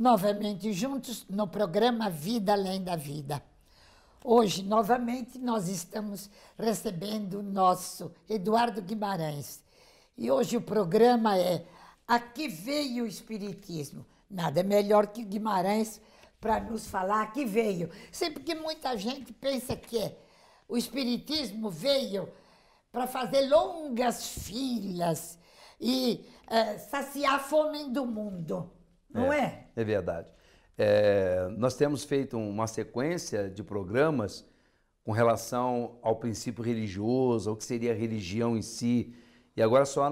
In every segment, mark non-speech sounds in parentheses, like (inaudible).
novamente juntos no programa Vida Além da Vida. Hoje, novamente, nós estamos recebendo o nosso Eduardo Guimarães. E hoje o programa é A que veio o Espiritismo? Nada melhor que Guimarães para nos falar a que veio. Sempre que muita gente pensa que é, o Espiritismo veio para fazer longas filas e é, saciar a fome do mundo. Não é? É, é verdade. É, nós temos feito uma sequência de programas com relação ao princípio religioso, ao que seria a religião em si. E agora só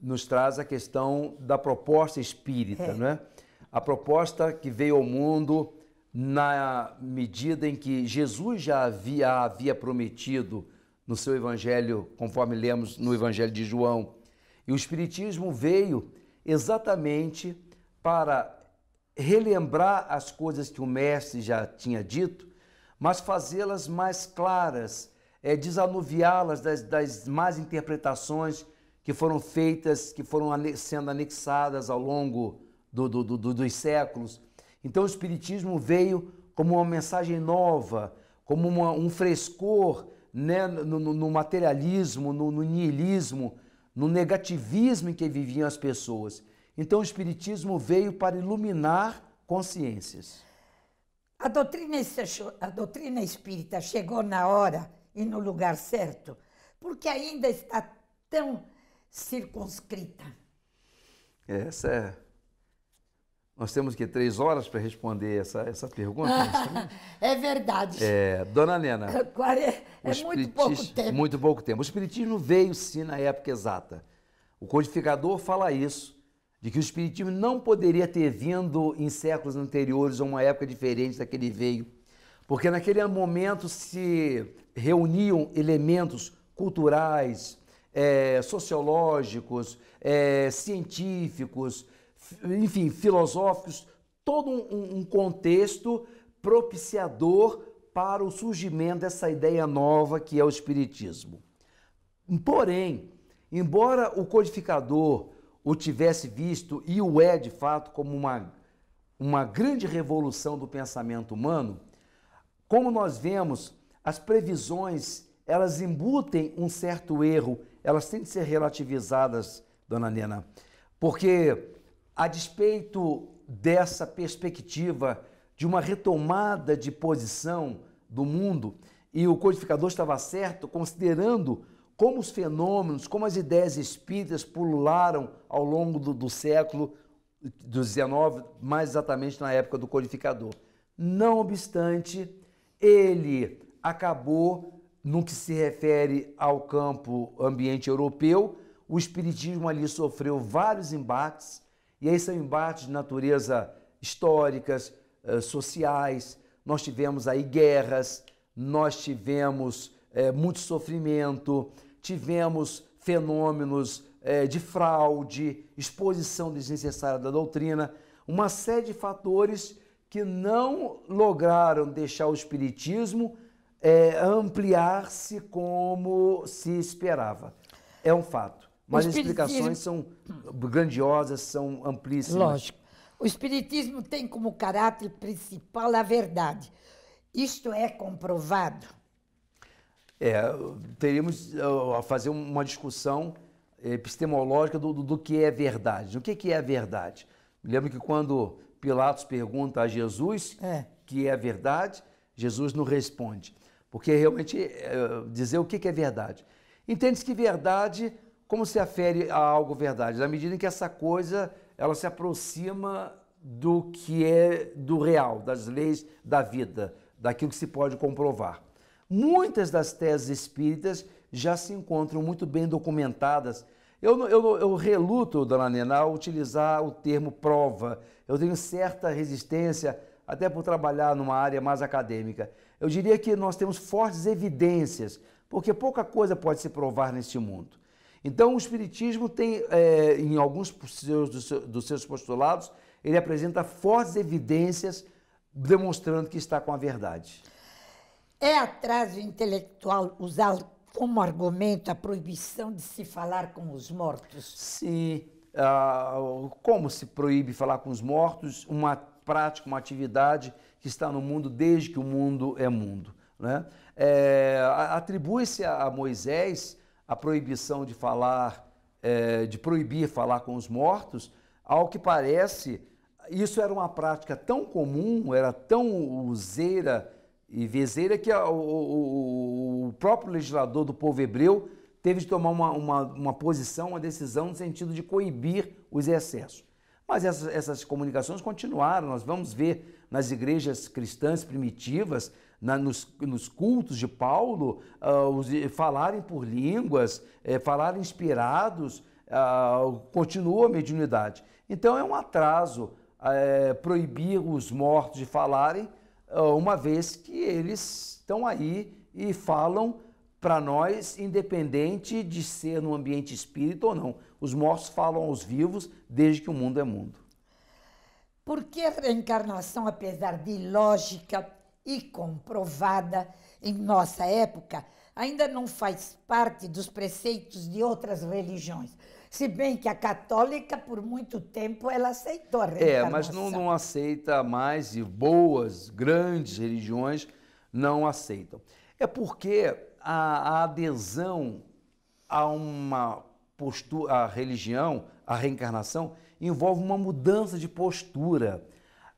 nos traz a questão da proposta espírita, é. é. A proposta que veio ao mundo na medida em que Jesus já havia, havia prometido no seu evangelho, conforme lemos no evangelho de João. E o espiritismo veio exatamente para relembrar as coisas que o mestre já tinha dito, mas fazê-las mais claras, é, desanuviá-las das, das más interpretações que foram feitas, que foram sendo anexadas ao longo do, do, do, dos séculos. Então o Espiritismo veio como uma mensagem nova, como uma, um frescor né, no, no, materialismo, no, no niilismo, no negativismo em que viviam as pessoas. Então o Espiritismo veio para iluminar consciências. A doutrina, a doutrina espírita chegou na hora e no lugar certo, porque ainda está tão circunscrita. Essa é. Nós temos que três horas para responder essa, essa pergunta. (laughs) é verdade. É, dona Nena. (laughs) É, é muito pouco tempo. Muito pouco tempo. O Espiritismo veio sim na época exata. O codificador fala isso de que o Espiritismo não poderia ter vindo em séculos anteriores ou uma época diferente da que ele veio, porque naquele momento se reuniam elementos culturais, é, sociológicos, é, científicos, enfim, filosóficos, todo um, um contexto propiciador para o surgimento dessa ideia nova que é o Espiritismo. Porém, embora o codificador o tivesse visto, e o é de fato, como uma, uma grande revolução do pensamento humano, como nós vemos, as previsões elas embutem um certo erro, elas têm de ser relativizadas, dona Nena, porque a despeito dessa perspectiva de uma retomada de posição do mundo, e o codificador estava certo, considerando como os fenômenos, como as ideias espíritas pulularam ao longo do, do século XIX, mais exatamente na época do codificador. Não obstante, ele acabou, no que se refere ao campo ambiente europeu, o espiritismo ali sofreu vários embates, e aí são embates de natureza históricas, eh, sociais, nós tivemos aí guerras, nós tivemos é, muito sofrimento, tivemos fenômenos é, de fraude, exposição desnecessária da doutrina, uma série de fatores que não lograram deixar o espiritismo é, ampliar-se como se esperava. É um fato. Mas as explicações são grandiosas, são amplíssimas. Lógico. O Espiritismo tem como caráter principal a verdade. Isto é comprovado é, teríamos a fazer uma discussão epistemológica do, do, do, que é verdade. O que, que é a verdade? Me lembro que quando Pilatos pergunta a Jesus é. que é a verdade, Jesus não responde. Porque realmente é, dizer o que, que é verdade. Entende-se que verdade, como se afere a algo verdade? Na medida em que essa coisa ela se aproxima do que é do real, das leis da vida, daquilo que se pode comprovar. Muitas das teses espíritas já se encontram muito bem documentadas. Eu, eu, eu reluto, dona Nena, a utilizar o termo prova. Eu tenho certa resistência, até por trabalhar numa área mais acadêmica. Eu diria que nós temos fortes evidências, porque pouca coisa pode se provar neste mundo. Então, o Espiritismo tem, é, em alguns dos seus postulados, ele apresenta fortes evidências demonstrando que está com a verdade. É atraso intelectual usar como argumento a proibição de se falar com os mortos? Sim. Ah, como se proíbe falar com os mortos? Uma prática, uma atividade que está no mundo desde que o mundo é mundo. Né? É, Atribui-se a Moisés a proibição de falar, é, de proibir falar com os mortos, ao que parece, isso era uma prática tão comum, era tão useira e é que a, o, o, o, próprio legislador do povo hebreu teve de tomar uma, uma, uma, posição, uma decisão no sentido de coibir os excessos. Mas essas, essas comunicações continuaram, nós vamos ver nas igrejas cristãs primitivas, na, nos, nos, cultos de Paulo, uh, os, eh, falarem por línguas, eh, falarem inspirados, uh, continua a mediunidade. Então é um atraso uh, proibir os mortos de falarem, ah, uma vez que eles estão aí e falam para nós, independente de ser no ambiente espírita ou não. Os mortos falam aos vivos desde que o mundo é mundo. Por que a reencarnação, apesar de lógica e comprovada em nossa época, ainda não faz parte dos preceitos de outras religiões. Se bem que a católica, por muito tempo, ela aceitou a reencarnação. É, mas não, não aceita mais, e boas, grandes religiões não aceitam. É porque a, a adesão a uma postura, a religião, a reencarnação, envolve uma mudança de postura.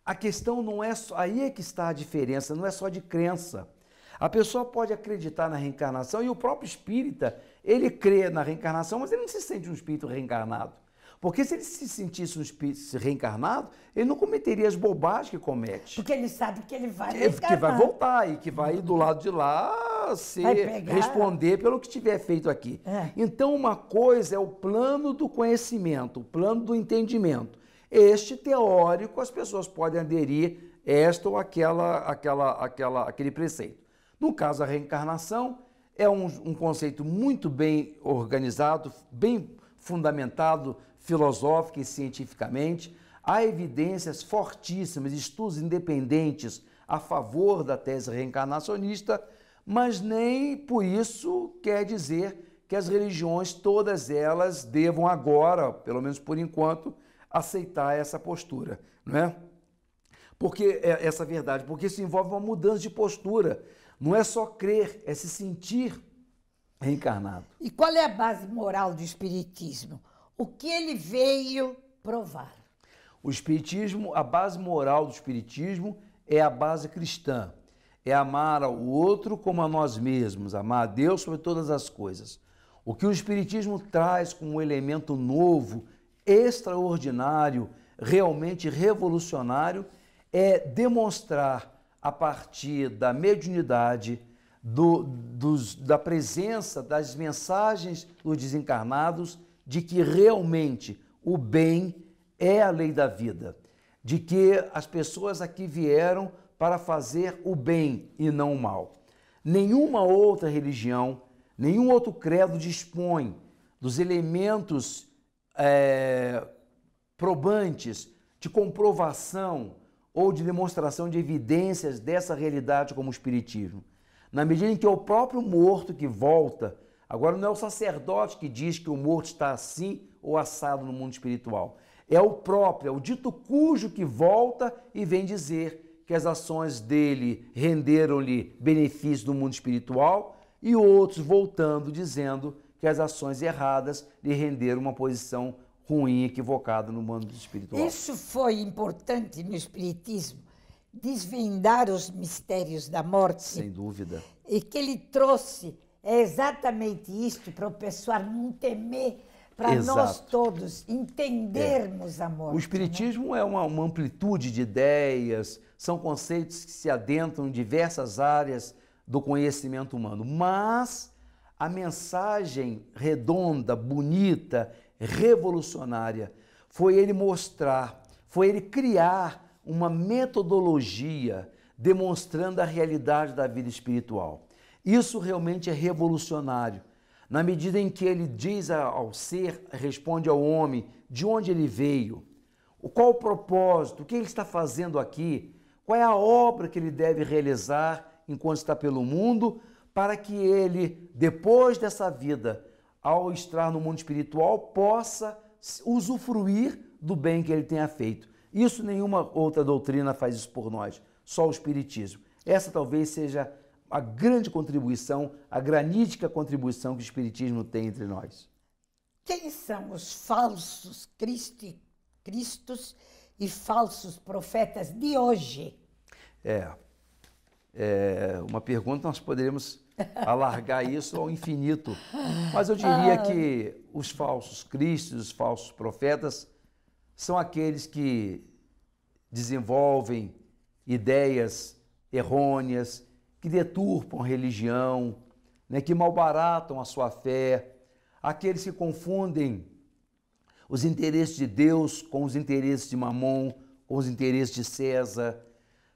A questão não é só. Aí é que está a diferença, não é só de crença. A pessoa pode acreditar na reencarnação e o próprio espírita, ele crê na reencarnação, mas ele não se sente um espírito reencarnado. Porque se ele se sentisse um espírito reencarnado, ele não cometeria as bobagens que comete. Porque ele sabe que ele vai que, que vai voltar e que vai do lado de lá ser, responder pelo que tiver feito aqui. É. Então, uma coisa é o plano do conhecimento, o plano do entendimento. Este teórico, as pessoas podem aderir esta ou aquela, aquela, aquela, aquele preceito. No caso, a reencarnação é um, um conceito muito bem organizado, bem fundamentado filosófica e cientificamente. Há evidências fortíssimas, estudos independentes a favor da tese reencarnacionista, mas nem por isso quer dizer que as religiões, todas elas, devam agora, pelo menos por enquanto, aceitar essa postura, não é? Porque é, essa verdade, porque isso envolve uma mudança de postura. Não é só crer, é se sentir reencarnado. E qual é a base moral do Espiritismo? O que ele veio provar? O Espiritismo, a base moral do Espiritismo é a base cristã. É amar ao outro como a nós mesmos, amar a Deus sobre todas as coisas. O que o Espiritismo traz como elemento novo, extraordinário, realmente revolucionário, é demonstrar a partir da mediunidade, do, dos, da presença das mensagens dos desencarnados de que realmente o bem é a lei da vida, de que as pessoas aqui vieram para fazer o bem e não o mal. Nenhuma outra religião, nenhum outro credo dispõe dos elementos é, probantes de comprovação ou de demonstração de evidências dessa realidade como o Espiritismo. Na medida em que é o próprio morto que volta, agora não é o sacerdote que diz que o morto está assim ou assado no mundo espiritual. É o próprio, é o dito cujo que volta e vem dizer que as ações dele renderam-lhe benefícios do mundo espiritual e outros voltando dizendo que as ações erradas lhe renderam uma posição ruim, equivocado no mundo espiritual. Isso foi importante no espiritismo, desvendar os mistérios da morte. Sem dúvida. E que ele trouxe é exatamente isto para o pessoal não temer, para nós todos entendermos é. a morte. O né? espiritismo né? é uma, uma amplitude de ideias, são conceitos que se adentram em diversas áreas do conhecimento humano, mas a mensagem redonda, bonita revolucionária. Foi ele mostrar, foi ele criar uma metodologia demonstrando a realidade da vida espiritual. Isso realmente é revolucionário. Na medida em que ele diz ao ser, responde ao homem de onde ele veio, qual o propósito, o que ele está fazendo aqui, qual é a obra que ele deve realizar enquanto está pelo mundo, para que ele, depois dessa vida, ao estar no mundo espiritual, possa usufruir do bem que ele tenha feito. Isso nenhuma outra doutrina faz isso por nós, só o Espiritismo. Essa talvez seja a grande contribuição, a granítica contribuição que o Espiritismo tem entre nós. Quem são os falsos cristi, cristos e falsos profetas de hoje? É, é, uma pergunta, nós poderíamos (laughs) alargar isso ao infinito. Mas eu diria ah. que os falsos cristos, os falsos profetas, são aqueles que desenvolvem ideias errôneas, que deturpam a religião, né, que malbaratam a sua fé, aqueles que confundem os interesses de Deus com os interesses de Mamon, com os interesses de César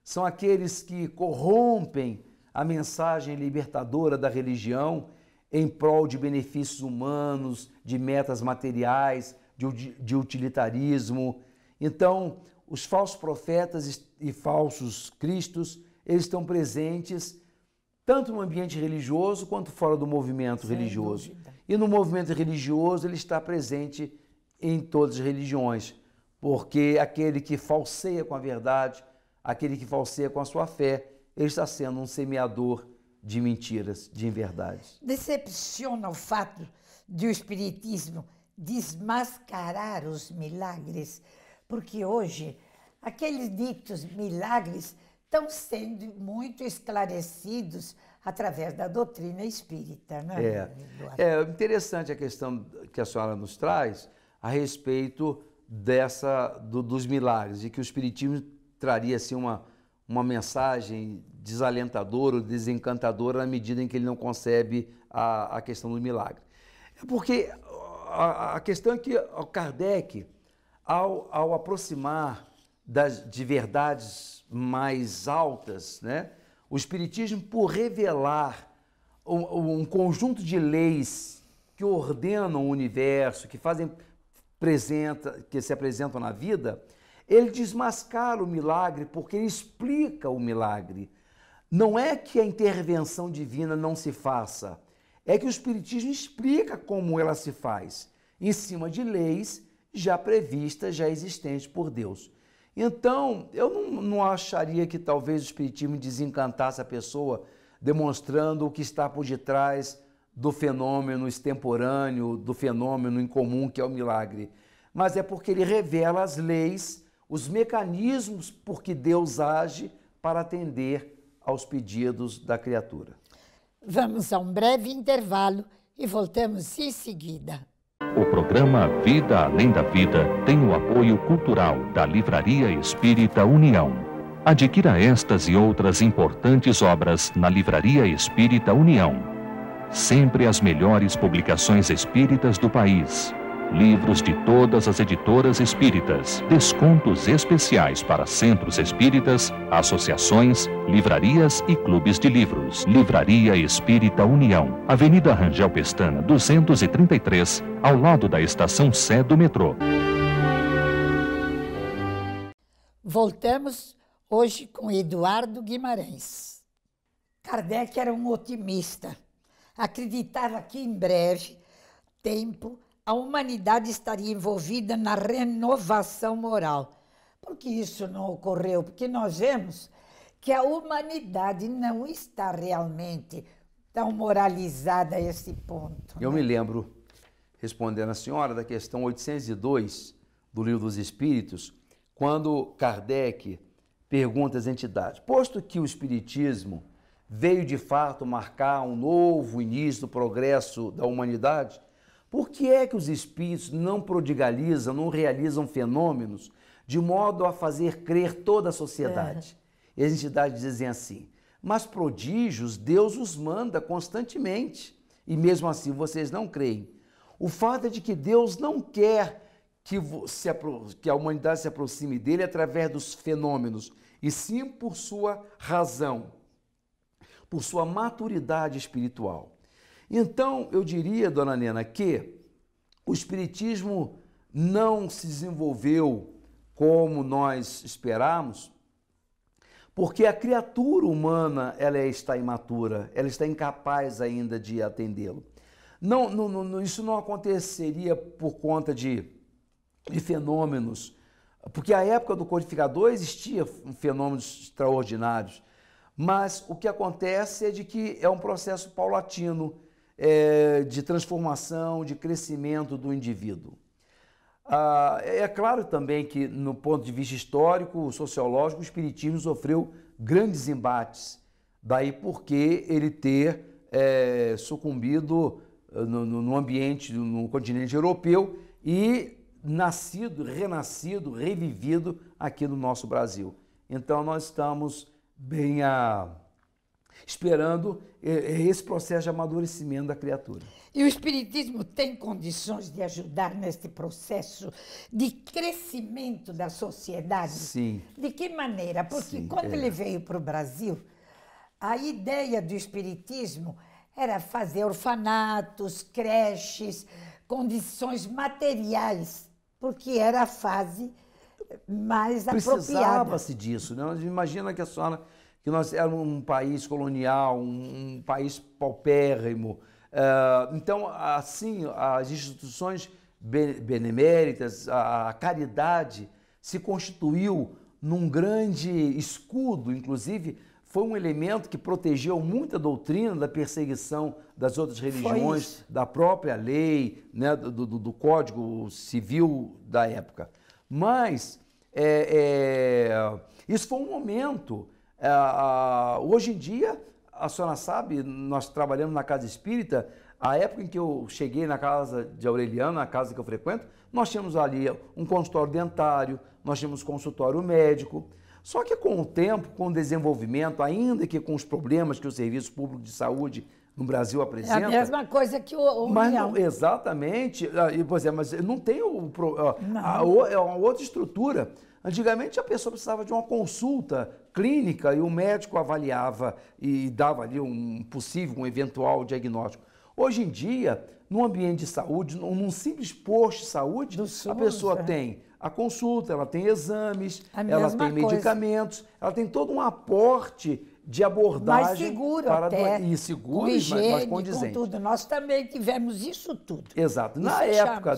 são aqueles que corrompem a mensagem libertadora da religião em prol de benefícios humanos, de metas materiais, de, de utilitarismo. Então, os falsos profetas e falsos cristos, eles estão presentes tanto no ambiente religioso quanto fora do movimento Sem religioso. Dúvida. E no movimento religioso ele está presente em todas as religiões, porque aquele que falseia com a verdade, Aquele que falseia com a sua fé, ele está sendo um semeador de mentiras, de inverdades. Decepciona o fato de o Espiritismo desmascarar os milagres, porque hoje aqueles ditos milagres estão sendo muito esclarecidos através da doutrina espírita. Né? É. É. é interessante a questão que a senhora nos traz a respeito dessa do, dos milagres e que o espiritismo traria assim, uma, uma mensagem desalentadora ou desencantadora na medida em que ele não concebe a, a questão do milagre. É porque a, a questão é que Kardec, ao, ao aproximar das, de verdades mais altas, né, o Espiritismo, por revelar um, um conjunto de leis que ordenam o universo, que fazem presenta, que se apresentam na vida, ele desmascara o milagre porque ele explica o milagre. Não é que a intervenção divina não se faça, é que o Espiritismo explica como ela se faz, em cima de leis já previstas, já existentes por Deus. Então, eu não, não, acharia que talvez o Espiritismo desencantasse a pessoa, demonstrando o que está por detrás do fenômeno extemporâneo, do fenômeno incomum que é o milagre. Mas é porque ele revela as leis os mecanismos por que Deus age para atender aos pedidos da criatura. Vamos a um breve intervalo e voltamos em seguida. O programa Vida Além da Vida tem o apoio cultural da Livraria Espírita União. Adquira estas e outras importantes obras na Livraria Espírita União. Sempre as melhores publicações espíritas do país livros de todas as editoras espíritas, descontos especiais para centros espíritas, associações, livrarias e clubes de livros. Livraria Espírita União, Avenida Rangel Pestana, 233, ao lado da estação Sé do metrô. Voltamos hoje com Eduardo Guimarães. Kardec era um otimista. Acreditava que em breve tempo a humanidade estaria envolvida na renovação moral. Por que isso não ocorreu? Porque nós vemos que a humanidade não está realmente tão moralizada a esse ponto. Eu né? me lembro, respondendo a senhora, da questão 802 do Livro dos Espíritos, quando Kardec pergunta às entidades: posto que o Espiritismo veio de fato marcar um novo início do progresso da humanidade, por que é que os espíritos não prodigalizam, não realizam fenômenos de modo a fazer crer toda a sociedade? É. E as entidades dizem assim: mas prodígios Deus os manda constantemente e mesmo assim vocês não creem. O fato é de que Deus não quer que, você, que a humanidade se aproxime dele através dos fenômenos, e sim por sua razão, por sua maturidade espiritual. Então, eu diria, dona Nena, que o Espiritismo não se desenvolveu como nós esperamos, porque a criatura humana ela é está imatura, ela está incapaz ainda de atendê-lo. Não, não, não, isso não aconteceria por conta de, de fenômenos, porque a época do codificador existia fenômenos extraordinários, mas o que acontece é de que é um processo paulatino, é, de transformação, de crescimento do indivíduo. Ah, é, é claro também que, no ponto de vista histórico, sociológico, o Espiritismo sofreu grandes embates, daí porque ele ter é, sucumbido ah, no, no ambiente, no continente europeu e nascido, renascido, revivido aqui no nosso Brasil. Então, nós estamos bem a esperando é, é, esse processo de amadurecimento da criatura. E o Espiritismo tem condições de ajudar neste processo de crescimento da sociedade? Sim. De que maneira? Porque Sim, quando é. ele veio para o Brasil, a ideia do Espiritismo era fazer orfanatos, creches, condições materiais, porque era a fase mais Precisava apropriada. Precisava-se disso. Né? Imagina que a senhora que nós éramos um país colonial, um, um país paupérrimo. Uh, então, assim, as instituições beneméritas, a, a caridade se constituiu num grande escudo, inclusive foi um elemento que protegeu muita doutrina da perseguição das outras religiões, da própria lei, né, do, do, do, código civil da época. Mas é, é, isso foi um momento é, hoje em dia, a senhora sabe, nós trabalhamos na casa espírita, a época em que eu cheguei na casa de Aureliano, na casa que eu frequento, nós tínhamos ali um consultório dentário, nós tínhamos consultório médico. Só que com o tempo, com o desenvolvimento, ainda que com os problemas que o serviço público de saúde no Brasil apresenta. É a mesma coisa que o, o mas não, Exatamente. Ah, pois é, mas não tem o, a, é a, a outra estrutura. Antigamente a pessoa precisava de uma consulta clínica e o médico avaliava e dava ali um possível, um eventual diagnóstico. Hoje em dia, num ambiente de saúde, num simples posto de saúde, a pessoa é. tem a consulta, ela tem exames, ela tem medicamentos, ela tem todo um aporte de abordagem mais seguro para até, do... e seguro, higiene, mas, condizente. Com tudo. Nós também tivemos isso tudo. Exato. Isso Na época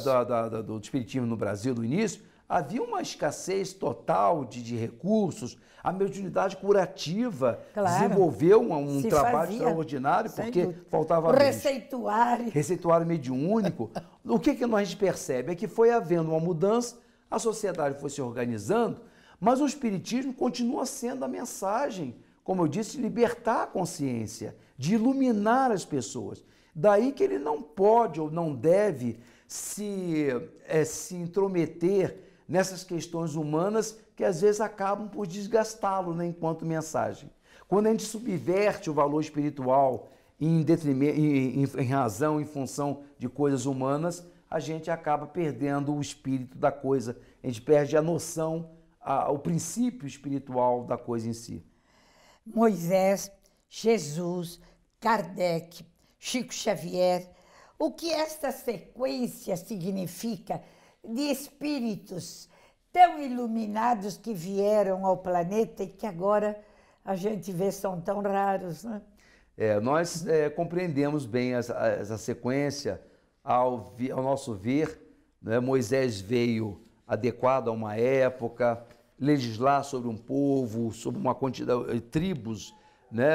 do espiritismo no Brasil, no início, havia uma escassez total de, de recursos, a mediunidade curativa claro. desenvolveu um, um trabalho fazia, extraordinário, porque dúvida. faltava... receituário receituário. Receituário mediúnico. o que, que nós percebe? É que foi havendo uma mudança, a sociedade foi se organizando, mas o Espiritismo continua sendo a mensagem, como eu disse, de libertar a consciência, de iluminar as pessoas. Daí que ele não pode ou não deve se, é, se intrometer nessas questões humanas que às vezes acabam por desgastá-lo né, enquanto mensagem. Quando a gente subverte o valor espiritual em, em, em, em razão, em função de coisas humanas, a gente acaba perdendo o espírito da coisa, a gente perde a noção, a, o princípio espiritual da coisa em si. Moisés, Jesus, Kardec, Chico Xavier, o que esta sequência significa de espíritos tão iluminados que vieram ao planeta e que agora a gente vê são tão raros, né? É, nós é, compreendemos bem essa, essa sequência ao, vi, ao, nosso ver. Né? Moisés veio adequado a uma época, legislar sobre um povo, sobre uma quantidade de eh, tribos, né?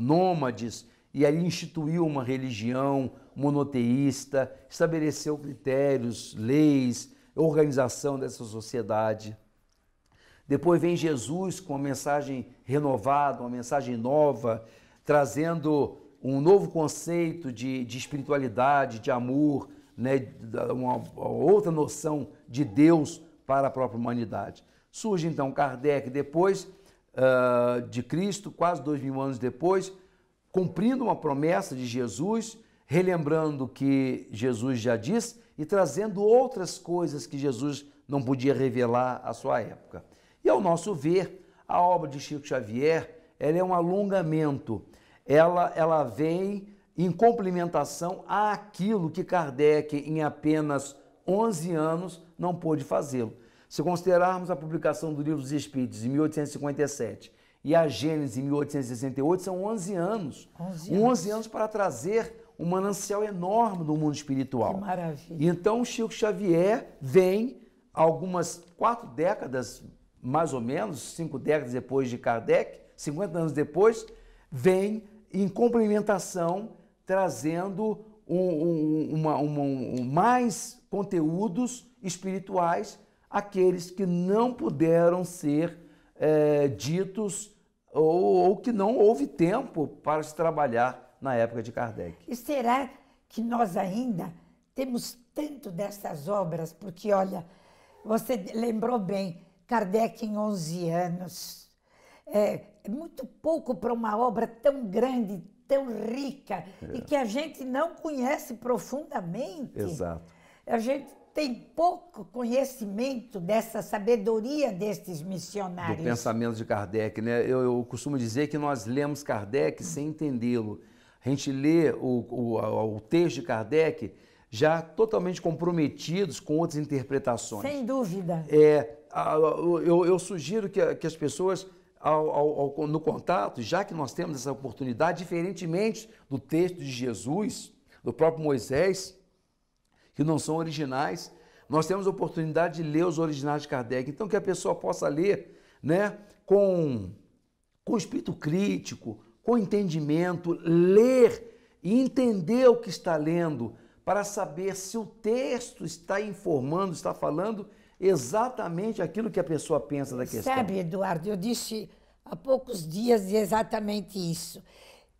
nômades, e aí instituiu uma religião, monoteísta, estabeleceu critérios, leis, organização dessa sociedade. Depois vem Jesus com uma mensagem renovada, uma mensagem nova, trazendo um novo conceito de, de espiritualidade, de amor, né, uma, uma outra noção de Deus para a própria humanidade. Surge então Kardec depois uh, de Cristo, quase dois mil anos depois, cumprindo uma promessa de Jesus relembrando que Jesus já diz e trazendo outras coisas que Jesus não podia revelar à sua época. E ao nosso ver, a obra de Chico Xavier ela é um alongamento, ela, ela vem em complementação àquilo que Kardec, em apenas 11 anos, não pôde fazê-lo. Se considerarmos a publicação do Livro dos Espíritos em 1857 e a Gênesis em 1868, são 11 anos. 11 anos, 11 anos para trazer um manancial enorme no mundo espiritual. Que maravilha. Então, Chico Xavier vem algumas quatro décadas, mais ou menos, cinco décadas depois de Kardec, 50 anos depois, vem em complementação, trazendo um, um, uma, uma, um, mais conteúdos espirituais àqueles que não puderam ser é, ditos ou, ou que não houve tempo para se trabalhar na época de Kardec. E será que nós ainda temos tanto dessas obras? Porque, olha, você lembrou bem, Kardec em 11 anos. É, é, muito pouco para uma obra tão grande, tão rica, é. e que a gente não conhece profundamente. Exato. A gente tem pouco conhecimento dessa sabedoria destes missionários. Do pensamento de Kardec, né? Eu, eu costumo dizer que nós lemos Kardec sem entendê-lo. A gente lê o, o, o texto de Kardec já totalmente comprometidos com outras interpretações. Sem dúvida. É, eu, eu sugiro que, que as pessoas, ao, ao, ao, no contato, já que nós temos essa oportunidade, diferentemente do texto de Jesus, do próprio Moisés, que não são originais, nós temos a oportunidade de ler os originais de Kardec. Então, que a pessoa possa ler né, com, com espírito crítico, com entendimento, ler e entender o que está lendo, para saber se o texto está informando, está falando exatamente aquilo que a pessoa pensa da questão. Sabe, Eduardo, eu disse há poucos dias exatamente isso.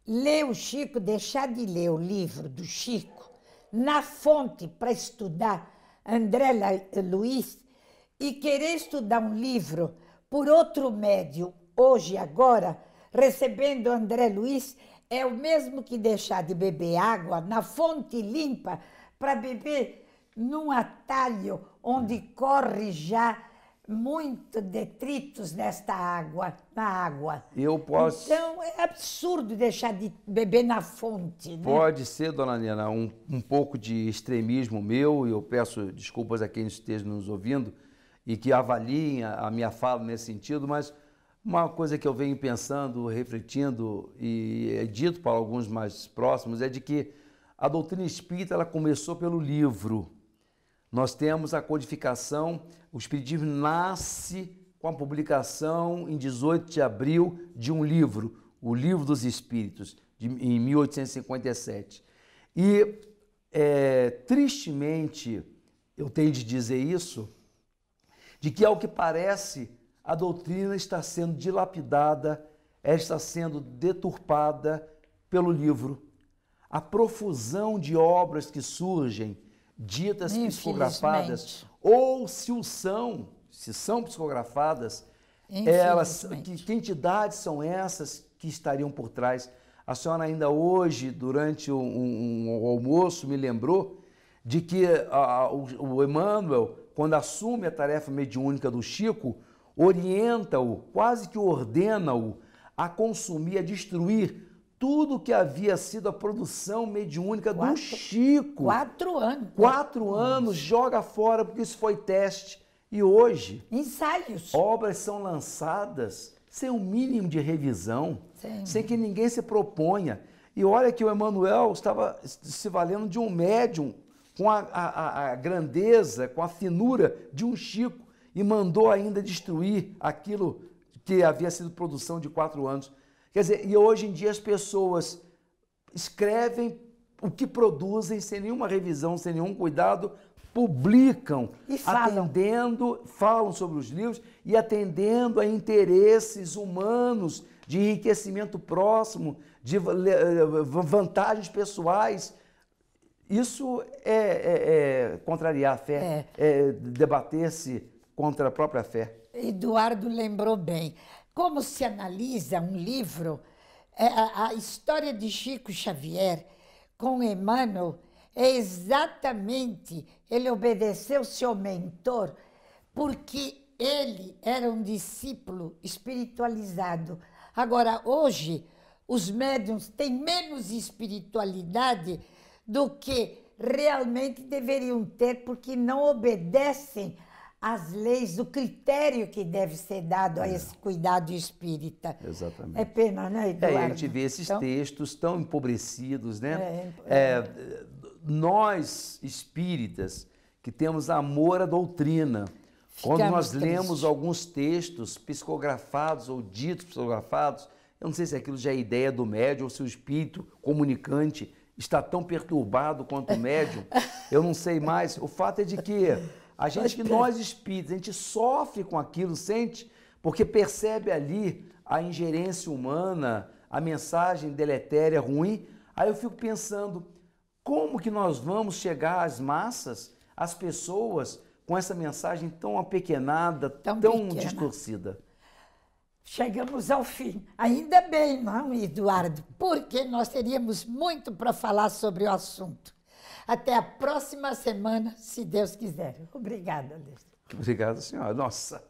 Ler o Chico, deixar de ler o livro do Chico na fonte para estudar André eh, Luiz e querer estudar um livro por outro médio hoje, agora, recebendo André Luiz é o mesmo que deixar de beber água na fonte limpa para beber num atalho onde hum. corre já muito detritos nesta água, na água. Eu posso. Então é absurdo deixar de beber na fonte. Né? Pode ser, dona Nena, um, um pouco de extremismo meu, e eu peço desculpas a quem esteja nos ouvindo e que avaliem a, a minha fala nesse sentido, mas uma coisa que eu venho pensando, refletindo e é dito para alguns mais próximos é de que a doutrina espírita ela começou pelo livro. Nós temos a codificação, o espiritismo nasce com a publicação em 18 de abril de um livro, o Livro dos Espíritos, de, em 1857. E é, tristemente eu tenho de dizer isso, de que ao é que parece a doutrina está sendo dilapidada, está sendo deturpada pelo livro. A profusão de obras que surgem, ditas psicografadas, ou se o são, se são psicografadas, elas, que, que entidades são essas que estariam por trás? A senhora ainda hoje, durante um, um, um almoço, me lembrou de que a, o, o Emmanuel, quando assume a tarefa mediúnica do Chico, orienta-o, quase que ordena-o a consumir, a destruir tudo que havia sido a produção mediúnica quatro, do Chico. Quatro anos. Quatro anos, joga fora, porque isso foi teste. E hoje, ensaios. Obras são lançadas sem o um mínimo de revisão, Sim. sem que ninguém se proponha. E olha que o Emanuel estava se valendo de um médium com a, a, a grandeza, com a finura de um Chico e mandou ainda destruir aquilo que havia sido produção de quatro anos. Quer dizer, e hoje em dia as pessoas escrevem o que produzem sem nenhuma revisão, sem nenhum cuidado, publicam, e falam. atendendo, falam sobre os livros e atendendo a interesses humanos de enriquecimento próximo, de eh, vantagens pessoais. Isso é, é, é contrariar a fé, é, é debater-se contra a própria fé. Eduardo lembrou bem. Como se analisa um livro, é, a história de Chico Xavier com Emmanuel é exatamente ele obedeceu seu mentor porque ele era um discípulo espiritualizado. Agora, hoje, os médiums têm menos espiritualidade do que realmente deveriam ter, porque não obedecem as leis, o critério que deve ser dado a é. esse cuidado espírita. Exatamente. É pena, né, Eduardo? É, a gente vê esses então... textos tão empobrecidos, né? É, é... nós, espíritas, que temos amor à doutrina, Ficamos quando nós tristes. lemos alguns textos psicografados ou ditos psicografados, eu não sei se aquilo já é ideia do médium ou se o espírito comunicante está tão perturbado quanto o médium, (laughs) eu não sei mais. O fato é de que a gente, nós espíritos, a gente sofre com aquilo, sente, porque percebe ali a ingerência humana, a mensagem deletéria ruim. Aí eu fico pensando, como que nós vamos chegar às massas, às pessoas, com essa mensagem tão apequenada, tão, tão distorcida? Chegamos ao fim. Ainda bem, não, Eduardo? Porque nós teríamos muito para falar sobre o assunto. Até a próxima semana, se Deus quiser. Obrigada, Alexandre. Obrigado, senhora. Nossa.